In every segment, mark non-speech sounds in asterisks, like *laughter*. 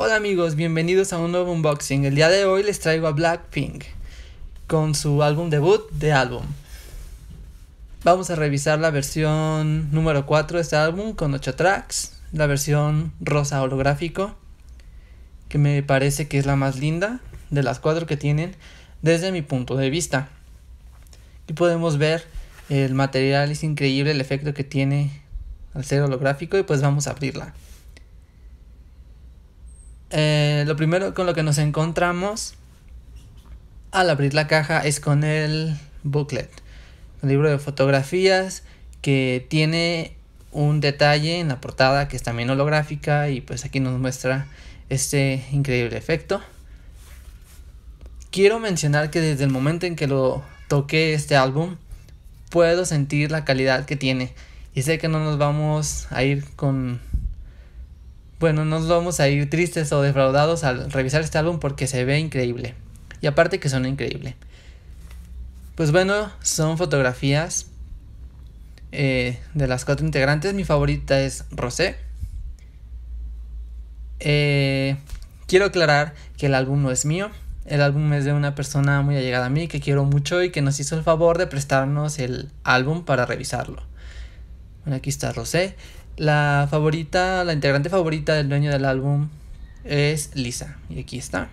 Hola amigos, bienvenidos a un nuevo unboxing. El día de hoy les traigo a Blackpink con su álbum debut de álbum. Vamos a revisar la versión número 4 de este álbum con 8 tracks, la versión rosa holográfico, que me parece que es la más linda de las 4 que tienen desde mi punto de vista. Y podemos ver el material, es increíble el efecto que tiene al ser holográfico y pues vamos a abrirla. Eh, lo primero con lo que nos encontramos al abrir la caja es con el booklet, un libro de fotografías que tiene un detalle en la portada que es también holográfica y pues aquí nos muestra este increíble efecto. Quiero mencionar que desde el momento en que lo toqué este álbum puedo sentir la calidad que tiene y sé que no nos vamos a ir con bueno, nos vamos a ir tristes o defraudados al revisar este álbum porque se ve increíble. Y aparte que suena increíble. Pues bueno, son fotografías eh, de las cuatro integrantes. Mi favorita es Rosé. Eh, quiero aclarar que el álbum no es mío. El álbum es de una persona muy allegada a mí que quiero mucho y que nos hizo el favor de prestarnos el álbum para revisarlo. Bueno, aquí está Rosé. La favorita, la integrante favorita del dueño del álbum es Lisa. Y aquí está.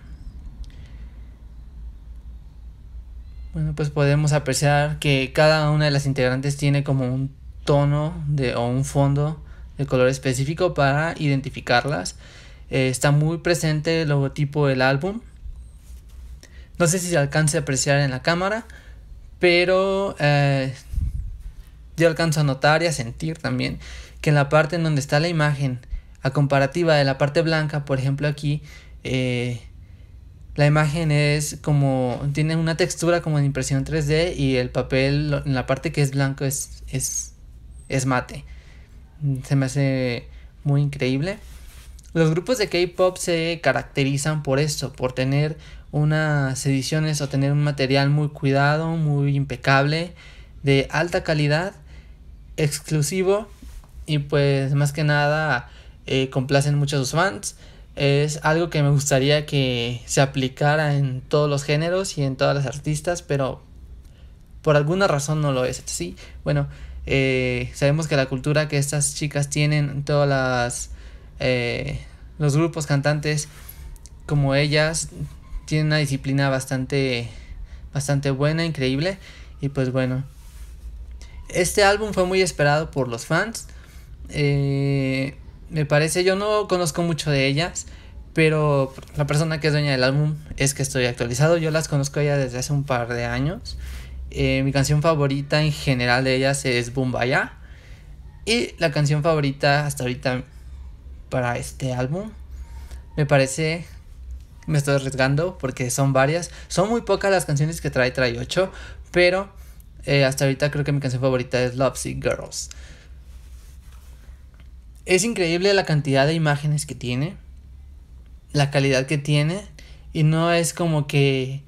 Bueno, pues podemos apreciar que cada una de las integrantes tiene como un tono de, o un fondo de color específico para identificarlas. Eh, está muy presente el logotipo del álbum. No sé si se alcance a apreciar en la cámara, pero eh, yo alcanzo a notar y a sentir también en la parte en donde está la imagen, a comparativa de la parte blanca, por ejemplo aquí, eh, la imagen es como, tiene una textura como en impresión 3D y el papel en la parte que es blanco es, es, es mate. Se me hace muy increíble. Los grupos de K-Pop se caracterizan por esto, por tener unas ediciones o tener un material muy cuidado, muy impecable, de alta calidad, exclusivo y pues más que nada eh, complacen mucho a sus fans. Es algo que me gustaría que se aplicara en todos los géneros y en todas las artistas, pero por alguna razón no lo es. Sí, bueno, eh, sabemos que la cultura que estas chicas tienen, Todos las... Eh, los grupos cantantes como ellas tienen una disciplina bastante bastante buena, increíble y pues bueno. Este álbum fue muy esperado por los fans eh, me parece, yo no conozco mucho de ellas, pero la persona que es dueña del álbum es que estoy actualizado. Yo las conozco ya desde hace un par de años. Eh, mi canción favorita en general de ellas es Bumbaya. Y la canción favorita hasta ahorita para este álbum me parece me estoy arriesgando porque son varias. Son muy pocas las canciones que trae, trae 8, pero eh, hasta ahorita creo que mi canción favorita es Love Girls. Es increíble la cantidad de imágenes que tiene, la calidad que tiene, y no es como que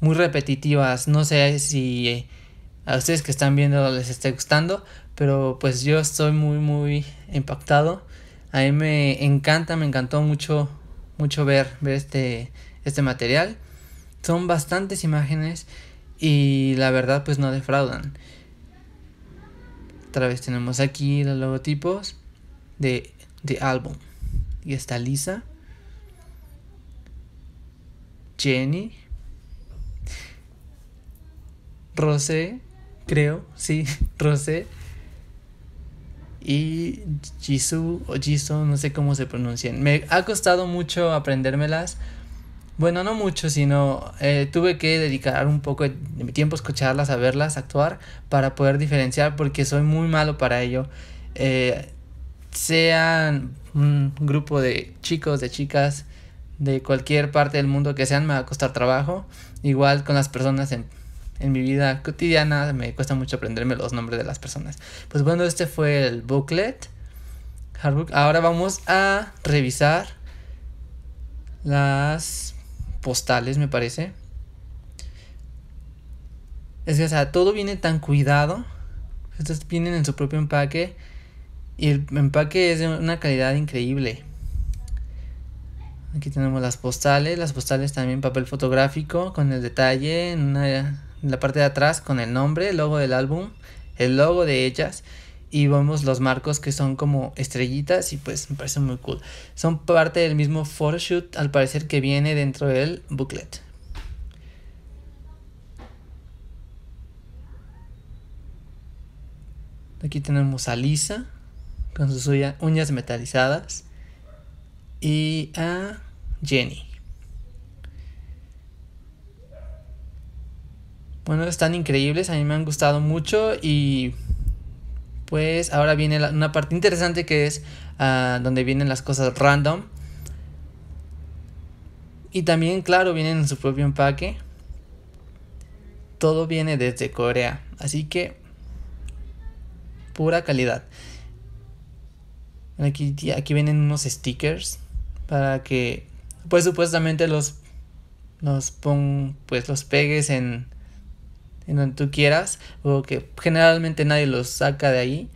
muy repetitivas. No sé si eh, a ustedes que están viendo les esté gustando, pero pues yo estoy muy, muy impactado. A mí me encanta, me encantó mucho, mucho ver, ver este, este material. Son bastantes imágenes y la verdad pues no defraudan. Otra vez tenemos aquí los logotipos de, álbum. Y está Lisa, Jenny, Rosé, creo, sí, *laughs* Rosé. Y Jisoo o Jisoo, no sé cómo se pronuncian. Me ha costado mucho aprendérmelas. Bueno, no mucho, sino eh, tuve que dedicar un poco de mi tiempo a escucharlas, a verlas, actuar, para poder diferenciar, porque soy muy malo para ello. Eh, sean un grupo de chicos, de chicas de cualquier parte del mundo que sean, me va a costar trabajo. Igual con las personas en, mi vida cotidiana, me cuesta mucho aprenderme los nombres de las personas. Pues bueno, este fue el booklet. Hardbook. Ahora vamos a revisar las postales, me parece. Es que, o sea, todo viene tan cuidado. Estos vienen en su propio empaque. Y el empaque es de una calidad increíble. Aquí tenemos las postales, las postales también papel fotográfico con el detalle en, la parte de atrás con el nombre, el logo del álbum, el logo de ellas y vemos los marcos que son como estrellitas y pues me parece muy cool. Son parte del mismo photoshoot al parecer que viene dentro del booklet. Aquí tenemos a Lisa, con sus uñas metalizadas y a Jenny. Bueno, están increíbles, a mí me han gustado mucho y pues ahora viene una parte interesante que es ah, donde vienen las cosas random. Y también, claro, vienen en su propio empaque. Todo viene desde Corea, así que pura calidad. Aquí, aquí vienen unos stickers para que, pues supuestamente los, los pues los pegues en, en donde tú quieras, o que generalmente nadie los saca de ahí.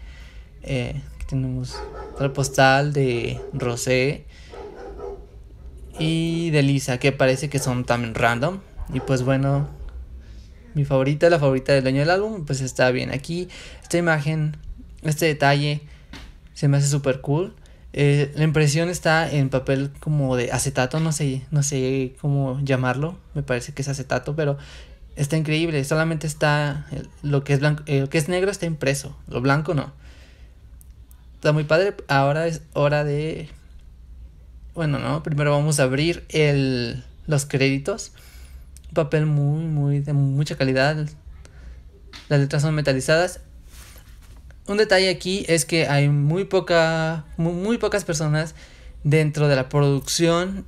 Eh, aquí tenemos otra postal de Rosé y de Lisa, que parece que son también random. Y pues bueno, mi favorita, la favorita del año del álbum, pues está bien. Aquí esta imagen, este detalle se me hace súper cool. Eh, la impresión está en papel como de acetato, no sé, no sé cómo llamarlo, me parece que es acetato, pero está increíble, solamente está lo que es blanco, eh, que es negro está impreso, lo blanco no. Está muy padre, ahora es hora de bueno, no, primero vamos a abrir el los créditos. Un papel muy muy de mucha calidad. Las letras son metalizadas un detalle aquí es que hay muy, poca, muy, pocas personas dentro de la producción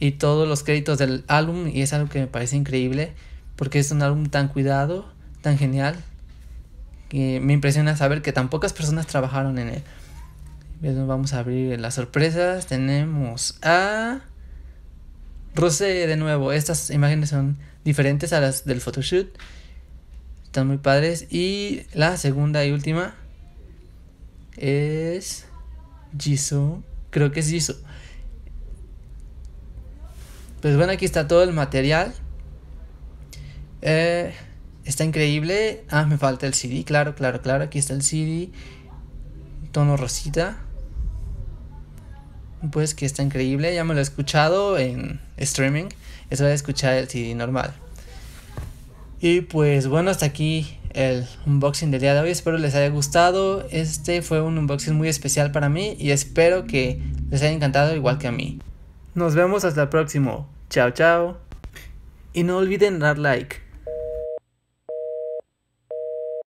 y todos los créditos del álbum y es algo que me parece increíble porque es un álbum tan cuidado, tan genial, que me impresiona saber que tan pocas personas trabajaron en él. Pues vamos a abrir las sorpresas. Tenemos a Rosé de nuevo. Estas imágenes son diferentes a las del photoshoot. Están muy padres. Y la segunda y última es Jisoo, creo que es Jisoo. Pues bueno, aquí está todo el material. Eh, está increíble. Ah, me falta el CD, claro, claro, claro. Aquí está el CD. Tono rosita. Pues que está increíble. Ya me lo he escuchado en streaming. Es escuchar el CD normal. Y pues bueno, hasta aquí el unboxing del día de hoy. Espero les haya gustado. Este fue un unboxing muy especial para mí y espero que les haya encantado igual que a mí. Nos vemos hasta el próximo. Chao, chao. Y no olviden dar like.